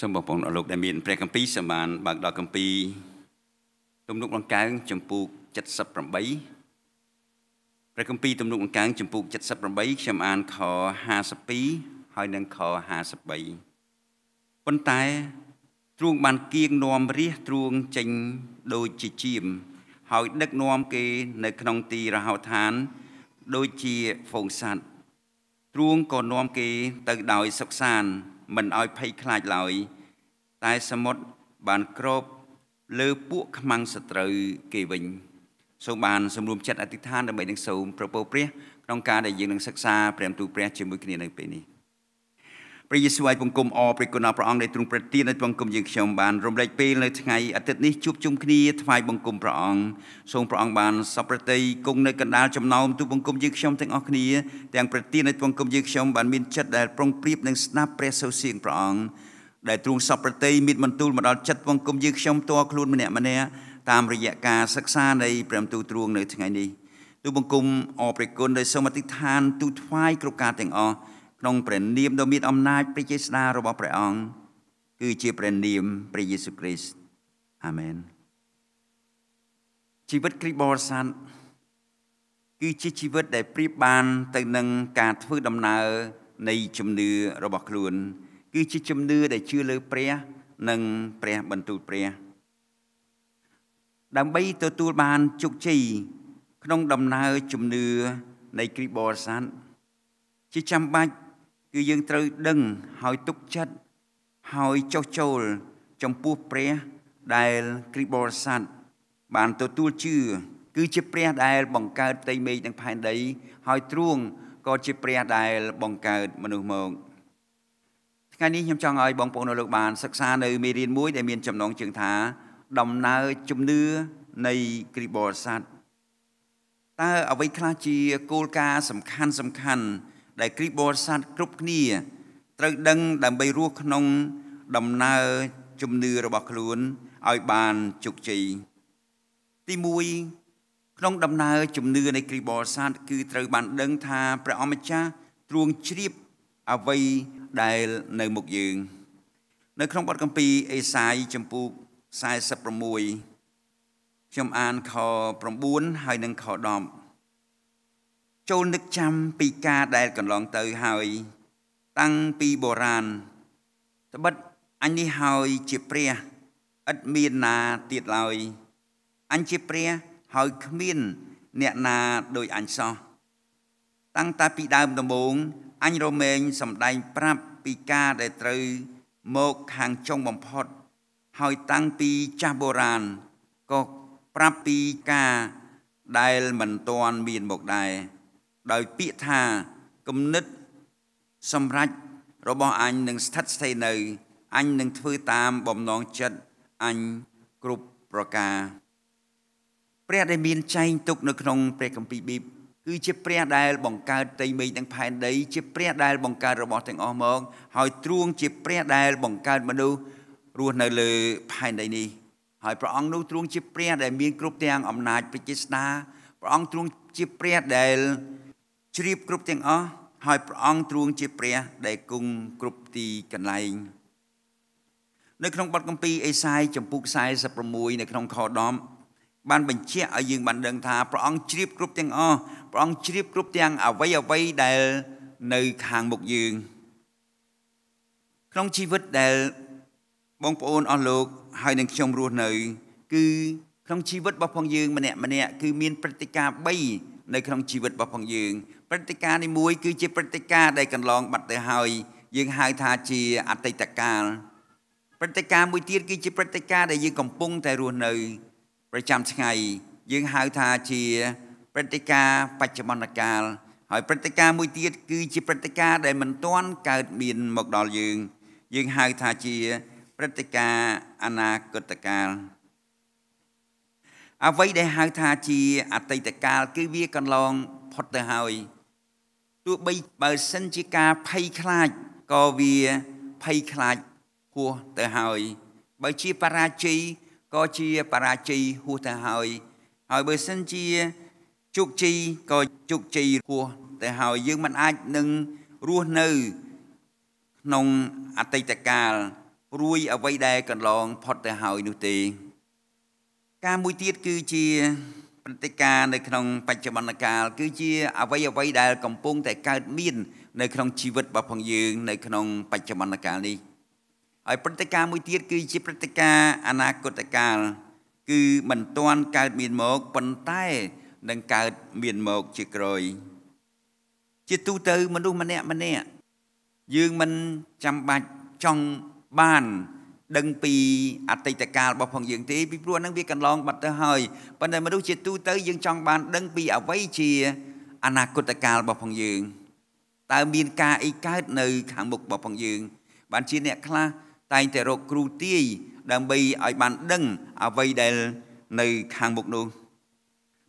សូមបងប្អូនអរលោកដែលមានព្រះគម្ពីរសម្បានបើកដល់គម្ពីរទំនុកដង្កើងចំពូក78ព្រះគម្ពីរទំនុកដង្កើងចំពូក78ខ្ញុំអានខ52ហើយនិងខ53ប៉ុន្តែទ្រង់បានគៀងនាំរះទ្រង់ចេញដូចជាជាមហើយដឹកនាំគេនៅក្នុងទីរហោឋានដូចជាហ្វូងសัตว์ទ្រង់ក៏នាំគេ ទៅដោយសុខសាន្តមិនឲ្យភ័យខ្លាចឡើយតែសមុទ្របានក្របលើពួកខ្មាំងសត្រូវគេវិញសូមបាន សម្រួមចិត្តអធិដ្ឋានដើម្បីនឹងសូមប្រពោព្រះក្នុងការដែលយើងនឹងសិក្សាព្រះទូព្រះជាមួយគ្នានៅពេលនេះព្រះយេស៊ូវឲ្យបង្គំអព្រះគុណព្រះអង្គដែលទ្រង់ប្រទានឲ្យបង្គំយើងខ្ញុំបានរំលែកពេលនៅថ្ងៃអាទិត្យនេះជួបជុំគ្នាថ្វាយបង្គំព្រះអង្គសូមព្រះអង្គបានសពប្រតិគង់នៅកណ្ដាលចំណោមទូបង្គំយើងខ្ញុំទាំងអស់គ្នាទាំងប្រទានឲ្យបង្គំយើងខ្ញុំបានមានចិត្តដែលប្រុងប្រៀបនិងស្ដាប់ព្រះសូរសៀងព្រះអង្គដែលទ្រង់សពប្រតិមានបន្ទូលមកដល់ចិត្តបង្គំយើងខ្ញុំតខ្លួនម្នាក់ម្នាក់តាមរយៈការសិក្សានៃព្រះទូទ្រង់នៅថ្ងៃនេះទូបង្គំអព្រះគុណដែលសូមអធិដ្ឋានទូថ្វាយគ្រប់ការទាំងអស់ក្នុងព្រះនាមដ៏មានអំណាចព្រះចេស្តារបស់ព្រះអង្គគឺជាព្រះនាមព្រះយេស៊ូវគ្រីស្ទអាមែនជីវិតគ្រីស្ទបរិស័ទគឺជាជីវិតដែលប្រៀបបានទៅនឹងការធ្វើដំណើរនៃជំនឿរបស់ខ្លួន គឺជាជំនឿដែលជឿលើព្រះ និងព្រះបន្ទូលព្រះ ដើម្បីទទួលបានជោគជ័យក្នុងដំណើរជំនឿនៃគ្រីស្ទបរិស័ទជាចាំបាច់គឺយើងត្រូវដឹងហើយទុកចិត្តហើយចុះចូលចំពោះព្រះដែលគ្រីស្ទបរិស័ទបានទទួលជឿគឺជាព្រះ ដែលបង្កើតផ្ទៃមេឃនិងផែនដី ហើយទ្រង់ក៏ជាព្រះដែល បង្កើតមនុស្សមកថ្ងៃនេះខ្ញុំចង់ឲ្យបងប្អូននៅលោកបានសិក្សានៅមេរៀនមួយដែលមានចំណងជើងថា ដំណើរជំនឿនៃគ្រីស្ទបរិស័ទតើអ្វីខ្លះជាគោលការណ៍សំខាន់សំខាន់ដែលគ្រីស្ទបរិស័ទគ្រប់គ្នាត្រូវដឹងដើម្បីរស់ក្នុងដំណើរ ជំនឿរបស់ខ្លួនឲ្យបានជោគជ័យទី1ក្នុងដំណើរជំនឿនៃគ្រីស្ទបរិស័ទគឺត្រូវបានដឹងថាព្រះអម្ចាស់ទ្រង់ជ្រាបអ្វីដែលនៅមុខយើង នៅក្នុងបទកម្ពីអេសាយចំពូក46ខ្ញុំអានខ9ហើយនិងខ10ចូលនឹកចាំពីការដែលកន្លងទៅហើយ តាំងពីបុរាណត្បិតអញនេះហើយជាព្រះឥតមានណាទៀតឡើយអញជាព្រះហើយគ្មានអ្នកណាដូចអញសោះតាំងតែពីដើមដំបូងអញរមែងសម្ដែងប្រាប់ពីការដែលត្រូវមកខាងចុងបំផុត ហើយតាំងពីចាស់បុរាណក៏ប្រាប់ពីការដែលមិនទាន់មានមកដែរដោយពាក្យថាគំនិតសម្រេចរបស់អញនឹងស្ថិតស្ថេរនៅអញនឹងធ្វើតាមបំណងចិត្តអញគ្រប់ប្រការព្រះដែលមានចែងទុកនៅក្នុងព្រះគម្ពីរប៊ីបគឺជាព្រះដែលបង្កើតទីមេឃនិងផែនដីជាព្រះដែលបង្កើតរបស់ទាំងអស់មកហើយទ្រង់ជាព្រះដែលបង្កើតមនុស្សរស់នៅលើ ផែនដីនេះហើយព្រះអង្គនោះទ្រង់ជាព្រះដែលមានគ្រប់ទាំងអំណាចពេជ្រស្ដាព្រះអង្គទ្រង់ជាព្រះដែលជ្រាបគ្រប់ទាំងអស់ហើយព្រះអង្គទ្រង់ជាព្រះដែលគង់គ្រប់ទីកន្លែងនៅក្នុងបទកម្ពីអេសាយចំពុក46នៅក្នុងខ10បានបញ្ជាក់ឲ្យយើងបានដឹងថាព្រះអង្គជ្រាបគ្រប់ទាំងអស់ព្រះអង្គជ្រាបគ្រប់ទាំងអវ័យអវ័យដែលនៅខាងមុខយើង ក្នុងជីវិតដែល បងប្អូនអស់លោក ហើយនឹងខ្ញុំរស់នៅ គឺក្នុងជីវិតរបស់ផងយើងម្នាក់ម្នាក់គឺមានព្រឹត្តិការណ៍3នៅក្នុងជីវិតរបស់ផងយើងព្រឹត្តិការណ៍នេះមួយគឺជាព្រឹត្តិការណ៍ដែលកន្លងបាត់ទៅហើយយើងហៅថាជាអតីតកាលព្រឹត្តិការណ៍មួយទៀតគឺជាព្រឹត្តិការណ៍ដែលយើងកំពុងតែរស់នៅប្រចាំថ្ងៃយើងហៅថាជាព្រឹត្តិការណ៍បច្ចុប្បន្នកាលហើយព្រឹត្តិការណ៍មួយទៀតគឺជាព្រឹត្តិការណ៍ដែលមិនទាន់កើតមានមកដល់យើង យើងហៅថាជាព្រឹត្តិការណ៍អនាគតកាលអ្វីដែលហៅថាជាអតីតកាលគឺវាកន្លងផុតទៅហើយទោះបីបើសិនជាការភ័យខ្លាចក៏វាភ័យខ្លាចហួសទៅហើយ បើជាបរាជ័យក៏ជាបរាជ័យហួសទៅហើយ ហើយបើសិនជាជោគជ័យក៏ជោគជ័យហួសទៅហើយយើងមិនអាចនឹងរស់នៅក្នុងអតីតកាល រួយអ្វីដែលកន្លងផុតទៅហើយនោះទេ ការមួយទៀតគឺជាព្រឹត្តិការណ៍នៅក្នុងបច្ចុប្បន្នកាលគឺជាអ្វីអ្វីដែលកំពុងតែកើតមាននៅក្នុងជីវិតរបស់ផងយើងនៅក្នុងបច្ចុប្បន្នកាលនេះហើយព្រឹត្តិការណ៍មួយទៀតគឺជាព្រឹត្តិការណ៍អនាគតកាលគឺមិនទាន់កើតមានមកប៉ុន្តែនឹងកើតមានមកជាក្រោយជាទូទៅមនុស្សម្នាក់ម្នាក់យើងមិនចាំបាច់ចង់បានដឹងពីអតីតកាលរបស់ផងយើងទេពីព្រោះហ្នឹងវាកន្លងបាត់ទៅហើយប៉ុន្តែមនុស្សជាទូទៅយើងចង់បានដឹងពីអ្វីជាអនាគតកាលរបស់ផងយើង តើមានការអីកើតនៅខាងមុខរបស់ផងយើងបានជាអ្នកខ្លះតែងតែរកគ្រូទាយដើម្បីឲ្យបានដឹងអ្វីដែលនៅខាងមុខនោះ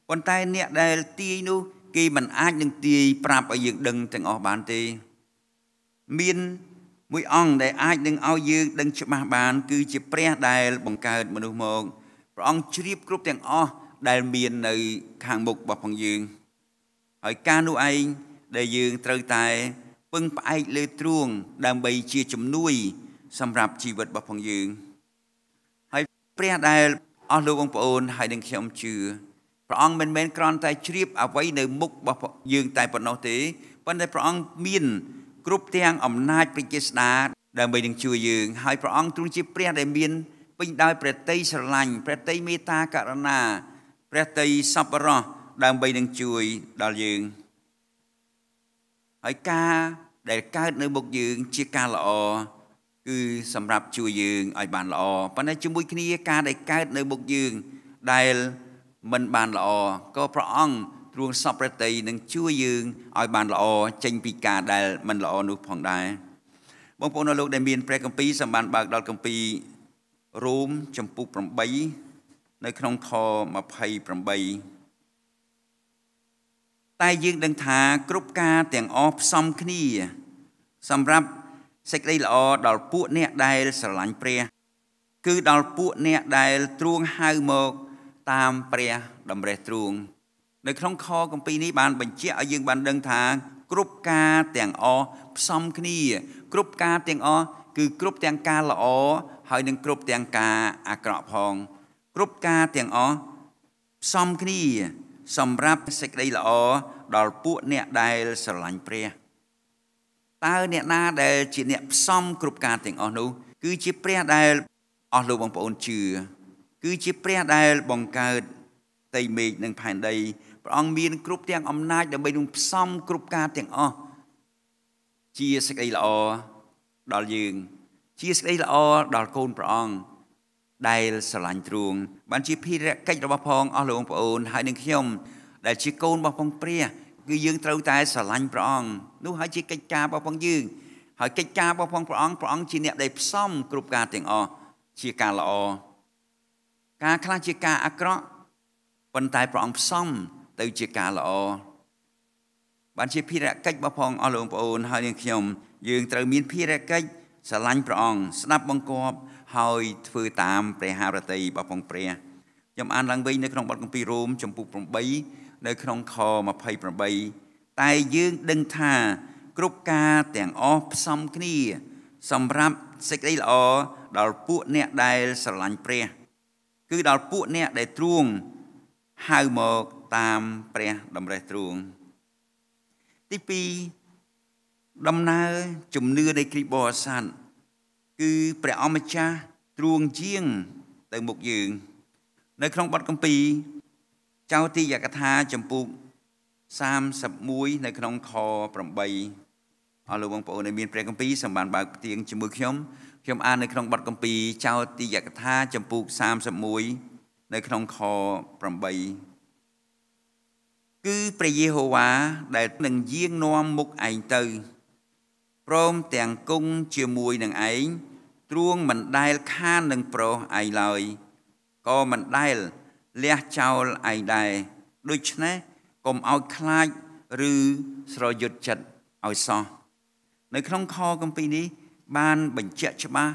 ប៉ុន្តែអ្នកដែលទាយនោះគេមិនអាចនឹងទាយប្រាប់ឲ្យយើងដឹងទាំងអស់បានទេមានមួយអង្គដែលអាចនឹងឲ្យយើងដឹងច្បាស់បានគឺជាព្រះដែលបង្កើតមនុស្សមកព្រះអង្គជ្រាបគ្រប់ទាំងអស់ដែលមាននៅខាងមុខរបស់ផងយើង ហើយការនោះឯងដែលយើងត្រូវតែពឹងផ្អែកលើទ្រួងដើម្បីជាជំនួយសម្រាប់ជីវិតរបស់ផងយើងហើយព្រះដែលអស់លោកបងប្អូនហើយនឹងខ្ញុំជឿព្រះអង្គមិនមែនគ្រាន់តែជ្រាបអ្វីនៅមុខរបស់យើងតែប៉ុណ្ណោះទេប៉ុន្តែព្រះអង្គមានគ្រប់ទាំងអំណាចព្រះជាស្ដាដើម្បីនឹងជួយយើង ហើយព្រះអង្គទ្រង់ជាព្រះដែលមានពេញដោយព្រះតីស្រឡាញ់ព្រះតីមេត្តាករុណាព្រះតីសប្បុរស ដើម្បីនឹងជួយដល់យើងហើយការដែលកើតនៅមុខយើង ជាការល្អគឺសម្រាប់ជួយយើងឲ្យបានល្អប៉ុន្តែជាមួយគ្នាការដែលកើតនៅមុខយើងដែលមិនបានល្អក៏ព្រះអង្គទ្រង់សពព្រះតីនឹងជួយយើងឲ្យបានល្អចេញពីការដែលមិនល្អនោះផងដែរបងប្អូននៅលោកដែលមានព្រះគម្ពីរសម្បានបើកដល់គម្ពីររ៉ូមចំពុក8នៅក្នុងខ28តែយើងដឹងថាគ្រប់ការទាំងអស់ផ្សំគ្នា សម្រាប់សេចក្តីល្អដល់ពួកអ្នកដែលស្រឡាញ់ព្រះ គឺដល់ពួកអ្នកដែល ទ្រង់ហៅមកតាមព្រះតម្រេះទ្រង់នៅក្នុងខគម្ពីរនេះបានបញ្ជាក់ឲ្យយើងបានដឹងថា គ្រប់ការទាំងអផ្សំគ្នា គ្រប់ការទាំងអគឺ គ្រប់ទាំងការល្អហើយនឹងគ្រប់ទាំងការអាក្រក់ផង គ្រប់ការទាំងអផ្សំគ្នា សម្រាប់សេចក្តីល្អដល់ពួកអ្នកដែលស្រឡាញ់ព្រះតើអ្នកណាដែល ជាអ្នកផ្សំគ្រប់ការទាំងអស់នោះ គឺជាព្រះដែលអស់លោកបងប្អូនជឿគឺជាព្រះដែលបង្កើតផ្ទៃមេឃនិងផែនដីព្រះអង្គមានគ្រប់ទាំងអំណាចដើម្បីនឹងផ្សំគ្រប់ការទាំងអស់ជាសេចក្តីល្អដល់យើងជាសេចក្តីល្អដល់កូនព្រះអង្គដែលស្រឡាញ់ទ្រង់បានជាភារកិច្ចរបស់ផងអស់លោកបងប្អូនហើយនឹងខ្ញុំដែលជាកូនរបស់ផងព្រះគឺយើងត្រូវតែស្រឡាញ់ព្រះអង្គនោះហើយជាកិច្ចការរបស់ផងយើងហើយកិច្ចការរបស់ផងព្រះអង្គព្រះអង្គជាអ្នកដែលផ្សំគ្រប់ការទាំងអស់ជាការល្អការខ្លះជាការអាក្រក់ប៉ុន្តែព្រះអង្គផ្សំទៅជាការល្អបានជាភារកិច្ចរបស់ផងអស់លោកបងប្អូន ហើយនាងខ្ញុំយើងត្រូវមាន ភារកិច្ចស្រឡាញ់ព្រះអង្គស្ដាប់បង្គាប់ហើយធ្វើតាមព្រះハរតីរបស់ផងព្រះខ្ញុំអានឡើងវិញនៅក្នុងបទគម្ពីររ៉ូមចំពុក8នៅក្នុងខ28តែយើងដឹងថាគ្រប់ការទាំងអស់ផ្សំគ្នា សម្រាប់សេចក្តីល្អដល់ពួកអ្នកដែលស្រឡាញ់ព្រះ គឺដល់ពួកអ្នកដែលទ្រួងហៅមកតាមព្រះតម្រេះទ្រូងទី2ដំណើរជំនឿនៃគ្រីស្ទបរិស័ទគឺព្រះអម្ចាស់ទ្រូងជាងទៅមុខយើង នៅ ក្នុងបទកម្ពីចោទិយកថាចម្ពោះ31នៅក្នុងខ8អស់លោកបងប្អូនដែលមានព្រះកម្ពីសម្បានបើកផ្ទៀងជាមួយខ្ញុំខ្ញុំអាននៅក្នុងបទកម្ពីចោទិយកថាចម្ពោះ31នៅក្នុងខ8គឺព្រះយេហូវ៉ាដែលនឹងយាងនាំមុខឯងទៅព្រមទាំងគង់ជាមួយនឹងឯងទ្រង់មិនដែលខាននឹងប្រុសឯងឡើយក៏មិនដែលលះចោលឯងដែរដូច្នេះកុំឲ្យខ្លាចឬស្រយុតចិត្តឲ្យសោះនៅក្នុងខគម្ពីរនេះ បានបញ្ជាក់ច្បាស់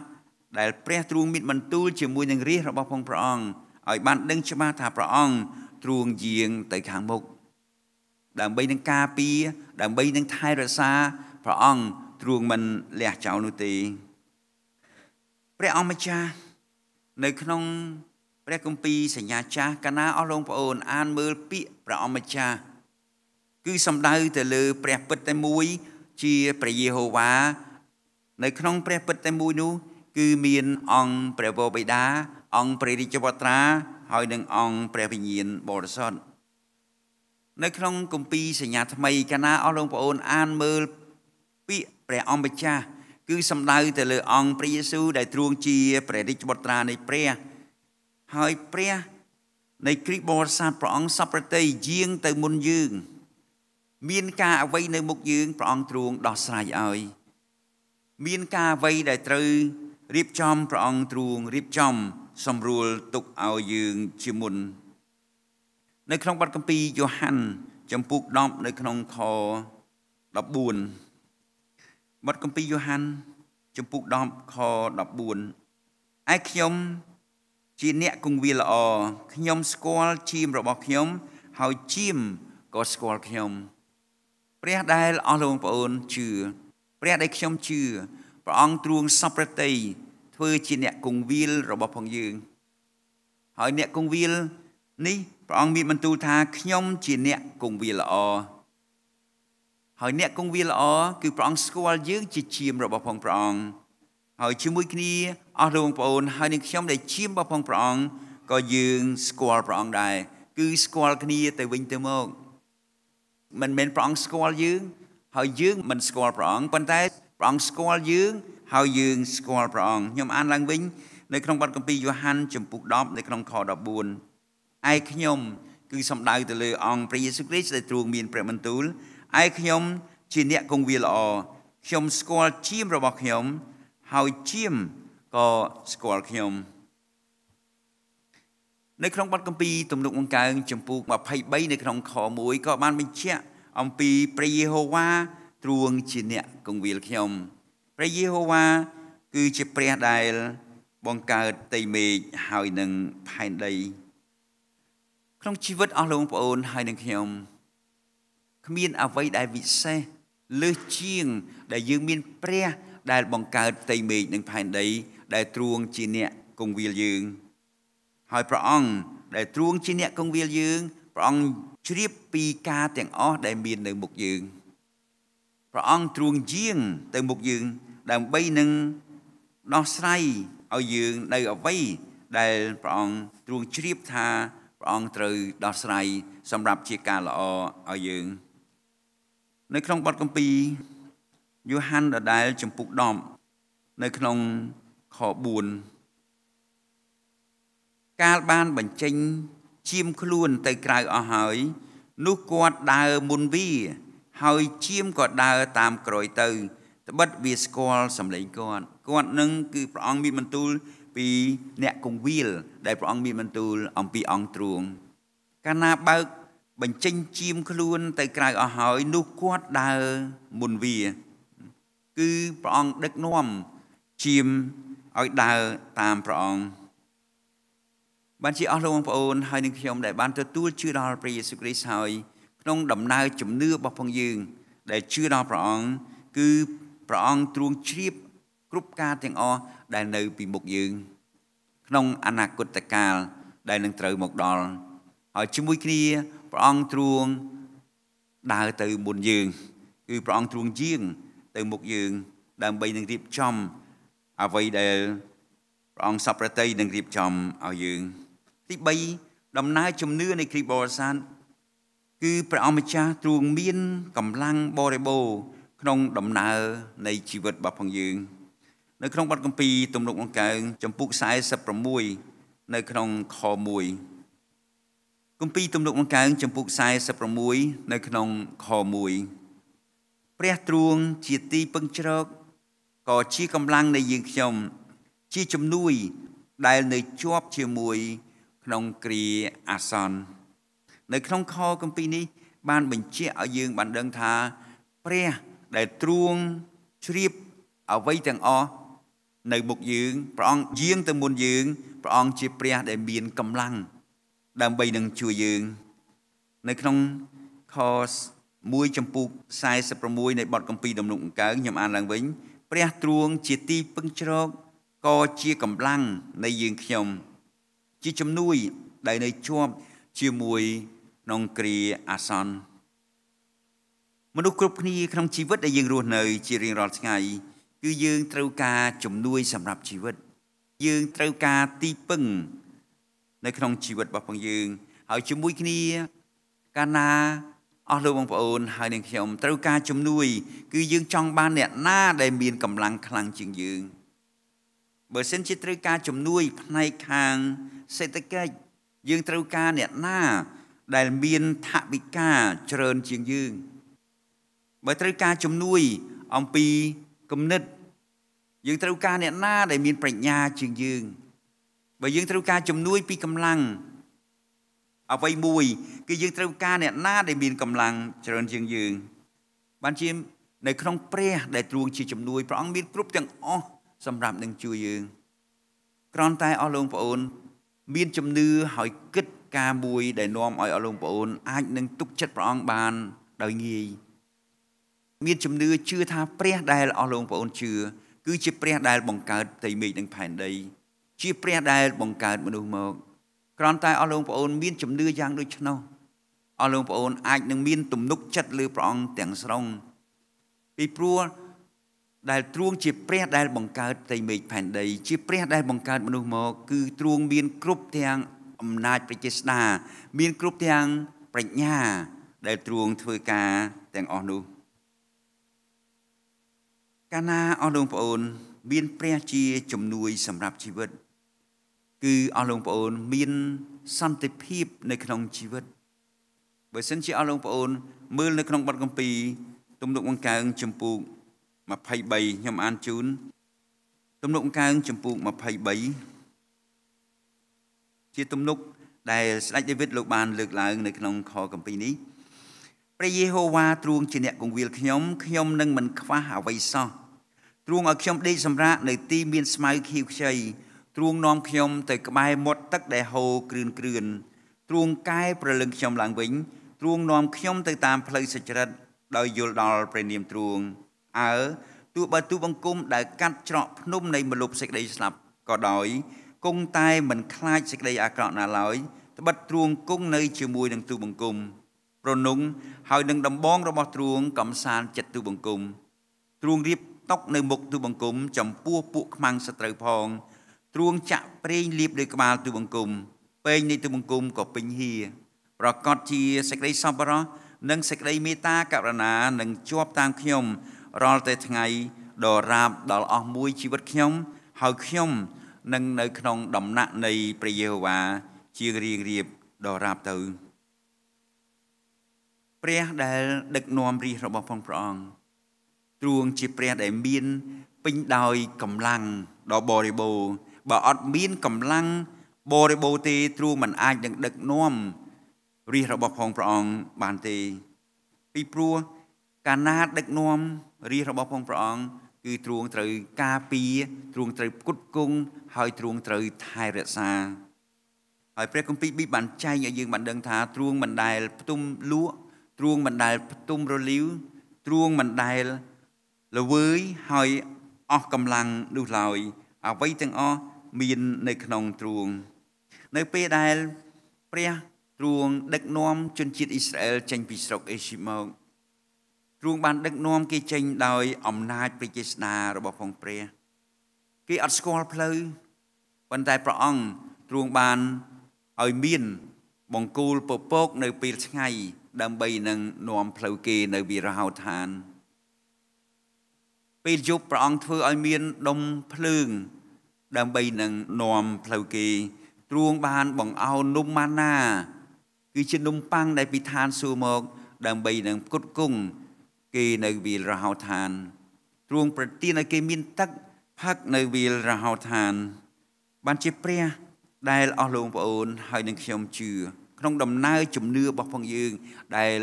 ដែលព្រះទ្រង់មានបន្ទូលជាមួយនឹងរាជរបស់ផងព្រះអង្គឲ្យបានដឹងច្បាស់ថាព្រះអង្គទ្រង់យាងទៅខាងមុខដើម្បីនឹងការពារដើម្បីនឹងថែរក្សាព្រះអង្គទ្រង់មិនលះចោលនោះទេព្រះអង្គម្ចាស់នៅក្នុងព្រះគម្ពីរសញ្ញាចាស់កាលណាអស់លោកប្អូនអានមើលពាក្យព្រះអង្គម្ចាស់គឺសំដៅទៅលើព្រះពិតតែមួយជាព្រះយេហូវ៉ានៅក្នុងព្រះពិតតែមួយនោះគឺមានអង្គព្រះវរបិតាអង្គព្រះរាជវត្រាហើយនិងអង្គព្រះវិញ្ញាណបរិសុទ្ធនៅក្នុងគម្ពីរសញ្ញាថ្មីកាលណាអស់លោកបងប្អូនអានមើល ពាក្យព្រះអង្គម្ចាស់គឺសំដៅទៅលើអង្គព្រះយេស៊ូវដែលទ្រង់ជា ព្រះរាជបុត្រានៃ ព្រះហើយព្រះនៃគ្រីស្ទបរិស័ទព្រះអង្គសពប្រតិយាងទៅមុនយើង មានការអ្វីនៅ មុខយើងព្រះអង្គទ្រង់ដោះស្រាយឲ្យមានការអ្វីដែលត្រូវរៀបចំព្រះអង្គទ្រង់រៀបចំ សម្រួលទុកឲ្យយើងជាមុននៅក្នុងបទកម្ពីយ៉ូហានចំពុក10នៅក្នុងខ14បទកម្ពីយ៉ូហាន ចំពុក10ខ14ឯខ្ញុំ ជាអ្នកគង្វាលល្អខ្ញុំស្គាល់ជាមរបស់ខ្ញុំហើយជាមក៏ស្គាល់ខ្ញុំព្រះដែលអស់លោកបងប្អូនជឿព្រះដែលខ្ញុំជឿព្រះអង្គទ្រង់សពប្រតិធ្វើជាអ្នកគង្វាលរបស់ផងយើងហើយអ្នកគង្វាលនេះព្រះអង្គមានបន្ទូលថាខ្ញុំជាអ្នកគង្វាលល្អហើយអ្នកគង្វាលល្អគឺព្រះអង្គស្គាល់យើងជាជាមរបស់ផងព្រះអង្គហើយជាមួយគ្នាអស់លោកបងប្អូន ហើយនឹងខ្ញុំដែលជាមរបស់ផងព្រះអង្គក៏យើងស្គាល់ព្រះអង្គដែរគឺស្គាល់គ្នាទៅវិញទៅមកមិនមែនព្រះអង្គស្គាល់យើង ហើយយើងមិនស្គាល់ព្រះអង្គប៉ុន្តែព្រះអង្គស្គាល់យើងហើយយើងស្គាល់ព្រះអង្គខ្ញុំអានឡើងវិញនៅក្នុងបទគម្ពីរយ៉ូហានចំពុក10នៅក្នុងខ14ឯខ្ញុំគឺសំដៅទៅលើអង្គព្រះយេស៊ូវគ្រីស្ទដែលទ្រង់មានព្រះបន្ទូលឯខ្ញុំជាអ្នកគង់វាល្អខ្ញុំស្គាល់ជាមរបស់ខ្ញុំហើយជាមក៏ស្គាល់ខ្ញុំនៅក្នុងបទកម្ពីទំនុកអង្កើងចំពូក23នៅក្នុងខ1ក៏បានបញ្ជាក់អំពីព្រះយេហូវ៉ាទ្រង់ជាអ្នកគង្វាលខ្ញុំព្រះយេហូវ៉ាគឺជាព្រះដែលបង្កើតផ្ទៃមេឃហើយនឹងផែនដីក្នុងជីវិតអស់លោកបងប្អូនហើយនឹងខ្ញុំគ្មានអ្វីដែលពិសេសលើសជាង ដែលយើងមាន ព្រះ ដែលបង្កើតផ្ទៃមេឃនិងផែនដី ដែលទ្រង់ជាអ្នកគង្វាលយើងហើយព្រះអង្គដែលទ្រង់ជាអ្នកគង្វាលយើងព្រះអង្គជ្រាបពីការទាំងអស់ដែលមាននៅមុខយើងព្រះអង្គទ្រង់យាងទៅមុខយើងដើម្បីនឹងដោះស្រាយឲ្យយើងនៅអ្វីដែលព្រះអង្គទ្រង់ជ្រាបថាព្រះអង្គត្រូវដោះស្រាយសម្រាប់ជាការល្អឲ្យយើង នៅក្នុងបទកម្ពីយូហានដដែលចំពុក10នៅក្នុងខ4កាលបានបញ្ចេញឈាមខ្លួនទៅក្រៅអស់ហើយ នោះគាត់ដើរមុនវា ហើយឈាមក៏ដើរតាមក្រោយទៅត្បិតវាស្គាល់សម្លេងគាត់គាត់នឹងគឺព្រះអង្គមានបន្ទូលពីអ្នកកងវិលដែលព្រះអង្គមានបន្ទូលអំពីអង្គទ្រង់កាលណាបើកបញ្ចេញជៀមខ្លួនទៅក្រៅអស់ហើយនោះគាត់ដើរមុនវា គឺព្រះអង្គដឹកនាំជៀមឲ្យដើរតាមព្រះអង្គបានជាអស់លោកបងប្អូនហើយនឹងខ្ញុំដែលបានទទួលជឿដល់ព្រះយេស៊ូវគ្រីស្ទហើយក្នុងដំណើរជំនឿរបស់ផងយើង ដែលជឿដល់ព្រះអង្គគឺព្រះអង្គទ្រង់ជ្រាប គ្រប់ការទាំងអស់ដែលនៅពីមុខយើង ក្នុងអនាគតកាល ដែលនឹងត្រូវមកដល់ហើយជាមួយគ្នាព្រះអង្គទ្រង់ដើរទៅមុនយើងគឺព្រះអង្គទ្រង់យាង ទៅមុខយើងដើម្បីនឹងរៀបចំអ្វីដែលព្រះអង្គសពប្រតិនឹងរៀបចំឲ្យយើងទី3ដំណើរជំនឿនៃគ្រីស្ទបរិស័ទគឺព្រះអង្គម្ចាស់ទ្រង់មានកម្លាំងបរិបូរក្នុងដំណើរនៃជីវិតរបស់ផងយើង។នៅក្នុងបទគម្ពីរទំនុកដង្កើងចំពុក46នៅក្នុងខ1គម្ពីរទំនុកដង្កើងចំពុក46នៅក្នុងខ1ព្រះទ្រង់ជាទីពឹងជ្រកក៏ជាកម្លាំងនៃយើងខ្ញុំ ជាជំនួយដែលនៅជាប់ជាមួយ ក្នុងគ្រាអាសន្ននៅក្នុងខគម្ពីរនេះ បានបញ្ជាក់ឲ្យយើងបានដឹងថា ព្រះដែលទ្រង់ជ្រាបអ្វីទាំងអស់នៅមុខយើងព្រះអង្គយាងទៅមុនយើងព្រះអង្គជាព្រះដែលមានកម្លាំង ដើម្បីនឹងជួយយើងនៅក្នុងខ1ចំពុក46នៃបទកម្ពីដំណុកអង្កើងខ្ញុំអានឡើងវិញព្រះទ្រង់ជាទីពឹងជ្រកក៏ជាកម្លាំងនៃយើងខ្ញុំ ជាជំនួយដែលនៅជាប់ជាមួយក្នុងគ្រាអាសន្នមនុស្សគ្រប់គ្នាក្នុងជីវិតដែលយើងរស់នៅ ជារៀងរាល់ថ្ងៃគឺយើងត្រូវការជំនួយសម្រាប់ជីវិត យើងត្រូវការទីពឹងនៅក្នុងជីវិតរបស់បងយើងហើយជាមួយគ្នាកាលណាអស់លោកបងប្អូនហើយនឹងខ្ញុំត្រូវការជំនួយ គឺយើងចង់បានអ្នកណាដែលមានកម្លាំងខ្លាំងជាងយើង បើសិនជាត្រូវការ ជំនួយផ្នែកខាង សេដ្ឋកិច្ចយើងត្រូវការអ្នកណាដែលមានថវិកាច្រើនជាងយើង បើត្រូវការជំនួយអំពីគំនិតយើងត្រូវការអ្នកណាដែលមានប្រាជ្ញាជាងយើង បើយើងត្រូវការជំនួយពីកម្លាំងអ្វីមួយ គឺយើងត្រូវការអ្នកណាដែលមានកម្លាំងច្រើនជាងយើង បានជានៅក្នុងព្រះដែលទ្រង់ជាជំនួយព្រះអង្គមានគ្រប់ទាំងអស់សម្រាប់នឹងជួយយើងគ្រាន់តែអស់លោកបងប្អូន មានជំនឿហើយគិតការមួយ ដែលនាំឲ្យអស់លោកបងប្អូនអាចនឹងទុកចិត្តព្រះអង្គបានដោយងាយមានជំនឿជឿថាព្រះដែលអស់លោកបងប្អូនជឿគឺជាព្រះដែលបង្កើតផ្ទៃមេឃនិង ផែនដី ជាព្រះដែលបង្កើតមនុស្សមកគ្រាន់តែអស់លោកបងប្អូន មានជំនឿយ៉ាងដូច្នោះអស់លោកបងប្អូនអាចនឹងមានទំនុកចិត្តលើព្រះអង្គទាំងស្រុងពីព្រោះដែលទ្រង់ជាព្រះ ដែលបង្កើតផ្ទៃមេឃផែនដីជាព្រះដែលបង្កើតមនុស្សមក គឺទ្រង់មាន គ្រប់ទាំងអំណាចប្រជាស្ដាមានគ្រប់ទាំងប្រាជ្ញាដែលទ្រង់ធ្វើការទាំងអស់នោះ។កាលណាអស់លោកប្អូន មានព្រះជាជំនួយ សម្រាប់ជីវិត គឺអស់លោកប្អូន មានសន្តិភាពនៅក្នុងជីវិត បើសិនជាអស់លោកប្អូនមើលនៅក្នុងបទកម្ពីទំនុកបង្កើងចម្ពោះ23ខ្ញុំអានជូន ទំនុកកើងចម្ពោះ23ជាទំនុកដែល ស្ដេចដាវីតលោកបានលើកឡើងនៅក្នុងខគម្ពីរនេះព្រះយេហូវ៉ាទ្រង់ជាអ្នកគង្វាលខ្ញុំខ្ញុំនឹងមិនខ្វះអ្វីសោះទ្រង់ឲ្យខ្ញុំដេកសម្រាកនៅទីមានស្មៅខៀវខ្ចីទ្រង់នាំខ្ញុំទៅក្បែរមាត់ទឹកដែលហូរគ្រឿនគ្រឿនទ្រង់កែប្រលឹងខ្ញុំឡើងវិញទ្រង់នាំខ្ញុំទៅតាមផ្លូវសុចរិតដោយយល់ដល់ព្រះនាមទ្រង់អើទោះបើទូបង្គំដែលកាត់ច្រកភ្នំនៃមលុបសេចក្តីស្លាប់ក៏ដោយគង់តែមិនខ្លាចសេចក្តីអាក្រក់ណាឡើយត្បិតទ្រង់គង់នៅជាមួយនឹងទូបង្គំប្រនុងហើយនឹងដំបងរបស់ទ្រង់កំសាន្តចិត្តទូបង្គំទ្រង់រៀបតុកនៅមុខទូបង្គំចំពោះពួកខ្មាំងសត្រូវផងទ្រង់ចាក់ប្រេងលាបលើក្បាលទូបង្គំពេងនៃទូបង្គំក៏ពេញហៀប្រកាសជាសេចក្តីសប្បុរសនិងសេចក្តីមេត្តាករុណានឹងជាប់តាមខ្ញុំរាល់តែថ្ងៃដ៏រាបដល់អស់មួយជីវិតខ្ញុំហើយខ្ញុំនឹងនៅក្នុងដំណាក់នៃព្រះយេហូវ៉ាជារៀងរៀបដ៏រាបទៅព្រះដែលដឹកនាំរាជរបស់ផងព្រះអង្គទ្រង់ជាព្រះដែលមានពេញដោយកម្លាំងដ៏បរិបូរបើអត់មានកម្លាំងបរិបូរទេទ្រង់មិនអាចនឹងដឹកនាំរាជរបស់ផងព្រះអង្គបានទេ ពីព្រោះកាលណាដឹកនាំរាជរបស់ផងព្រះអង្គគឺទ្រង់ត្រូវការពារទ្រង់ត្រូវគុតគង់ហើយទ្រង់ត្រូវថែរក្សាហើយព្រះគម្ពីរប៊ីបានចែងឲ្យយើងបានដឹងថាទ្រង់មិនដែលផ្ទុំលក់ទ្រួងមិនដែលផ្ទុំរលីវទ្រួងមិនដែលល្វើយហើយអស់កម្លាំងនោះឡើយអ្វីទាំងអស់មាននៅក្នុងទ្រួង នៅពេលដែល ព្រះទ្រួងដឹកនាំជនជាតិអ៊ីស្រាអែលចេញពីស្រុកអេស៊ីម៉ូកទ្រួងបានដឹកនាំគេចេញដោយអំណាចព្រះចេស្តារបស់ផងព្រះគេអត់ស្គាល់ផ្លូវប៉ុន្តែព្រះអង្គទ្រង់បានឲ្យមានបង្គោលពពកនៅពេលថ្ងៃដើម្បីនឹងនាំផ្លូវគេនៅវិរហោឋាន ពេលយប់ព្រះអង្គធ្វើឲ្យមានដុំភ្លើង ដើម្បីនឹងនាំផ្លូវគេទ្រង់បានបង្អោននំម៉ាណា គឺជានំប៉័ងដែលពីឋានសួគ៌មក ដើម្បីនឹងផ្គត់ផ្គង់គេនៅវិលរហោឋានទ្រង់ប្រទានឲ្យគេមានទឹកផឹកនៅវិលរហោឋាន បានជាព្រះដែលអស់លោកបងប្អូនហើយនឹងខ្ញុំជឿក្នុងដំណើរជំនឿរបស់ផងយើងដែល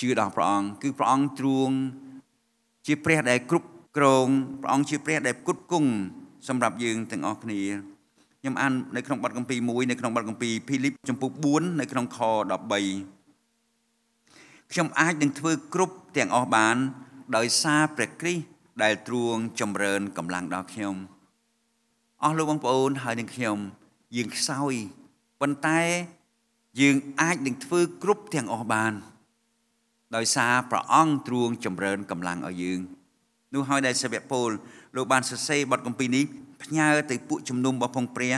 ជឿដល់ព្រះអង្គគឺព្រះអង្គទ្រង់ជាព្រះដែល គ្រប់គ្រងព្រះអង្គជាព្រះ ដែលគ្រប់គង់សម្រាប់យើងទាំងអស់គ្នាខ្ញុំអាននៅក្នុងបទកម្ពី1នៅក្នុងបទកម្ពីភីលីបចំពុះ4នៅក្នុងខ13ខ្ញុំអាចនឹងធ្វើគ្រប់ទាំងអស់បាន ដោយសារព្រះគ្រីស្ទដែលទ្រង់ចម្រើនកម្លាំងដល់ខ្ញុំអស់លោកបងប្អូនហើយនឹងខ្ញុំយើងខ្សោយប៉ុន្តែយើងអាចនឹងធ្វើគ្រប់ទាំងអស់បានដោយសារព្រះអង្គទ្រង់ចម្រើនកម្លាំងឲ្យយើង នោះហើយដែលសាវកពលលោកបានសរសេរបទគម្ពីរនេះផ្ញើទៅពួកជំនុំរបស់ផងព្រះ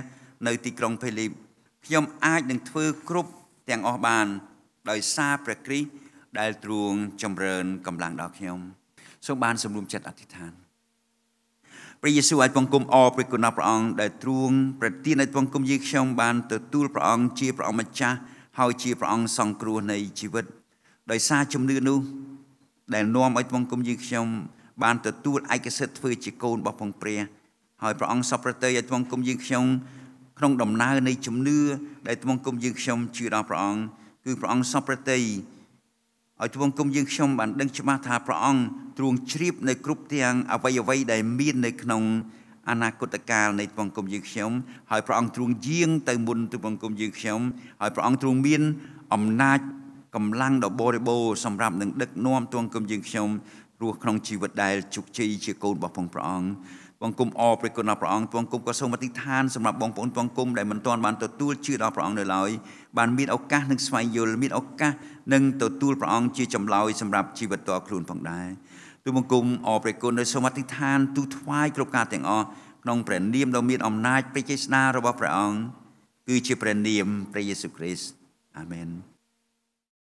នៅទីក្រុងភេលីបខ្ញុំអាចនឹងធ្វើគ្រប់ទាំងអស់បាន ដោយសារព្រះគ្រីស្ទដែលទ្រង់ចម្រើនកម្លាំងដល់ខ្ញុំសូមបានសម្រុំចិត្តអធិដ្ឋានព្រះយេស៊ូវឲ្យបង្គំអរព្រះគុណព្រះអង្គដែលទ្រង់ប្រទានឲ្យបង្គំយើងខ្ញុំបានទទួលព្រះអង្គជាព្រះអង្គម្ចាស់ហើយជាព្រះអង្គសង្គ្រោះនៃជីវិតដោយសារជំនឿនោះ ដែលនាំឲ្យបង្គំយើងខ្ញុំបានទទួលឯកសិទ្ធិធ្វើជាកូនរបស់ផងព្រះហើយព្រះអង្គសពប្រតិយឲ្យបង្គំយើងខ្ញុំក្នុងដំណើរនៃជំនឿដែលបង្គំយើងខ្ញុំជឿដល់ព្រះអង្គគឺព្រះអង្គសពប្រតិយឲ្យទ្រង់គុំយើងខ្ញុំបានដឹងច្បាស់ថាព្រះអង្គទ្រង់ជ្រាបនៅគ្រប់ទាំងអវយវ័យដែលមាននៅក្នុងអនាគតកាលនៃទ្រង់គុំយើងខ្ញុំ ហើយព្រះអង្គទ្រង់យាងទៅមុនទ្រង់គុំយើងខ្ញុំហើយព្រះអង្គទ្រង់មាន អំណាចកម្លាំងដ៏បរិបូរណ៍សម្រាប់នឹងដឹកនាំទ្រង់គុំយើងខ្ញុំរស់ក្នុងជីវិតដែលជោគជ័យជាកូនរបស់ព្រះអង្គបង្គំអរព្រះគុណដល់ព្រះអង្គបង្គំក៏សូមអធិដ្ឋានសម្រាប់បងប្អូនបង្គំដែលមិនទាន់បានទទួលជឿដល់ព្រះអង្គនៅឡើយបានមានឱកាសនឹងស្វែងយល់មានឱកាសនឹងទទួលព្រះអង្គជាចម្លើយសម្រាប់ជីវិតតខ្លួនផងដែរទូបង្គំអរព្រះគុណដោយសូមអធិដ្ឋានទូថ្វាយគ្រប់ការទាំងអស់ក្នុងព្រះនាមដ៏មានអំណាចព្រះចេស្តារបស់ព្រះអង្គគឺជាព្រះនាមព្រះយេស៊ូវគ្រីស្ទអាមែន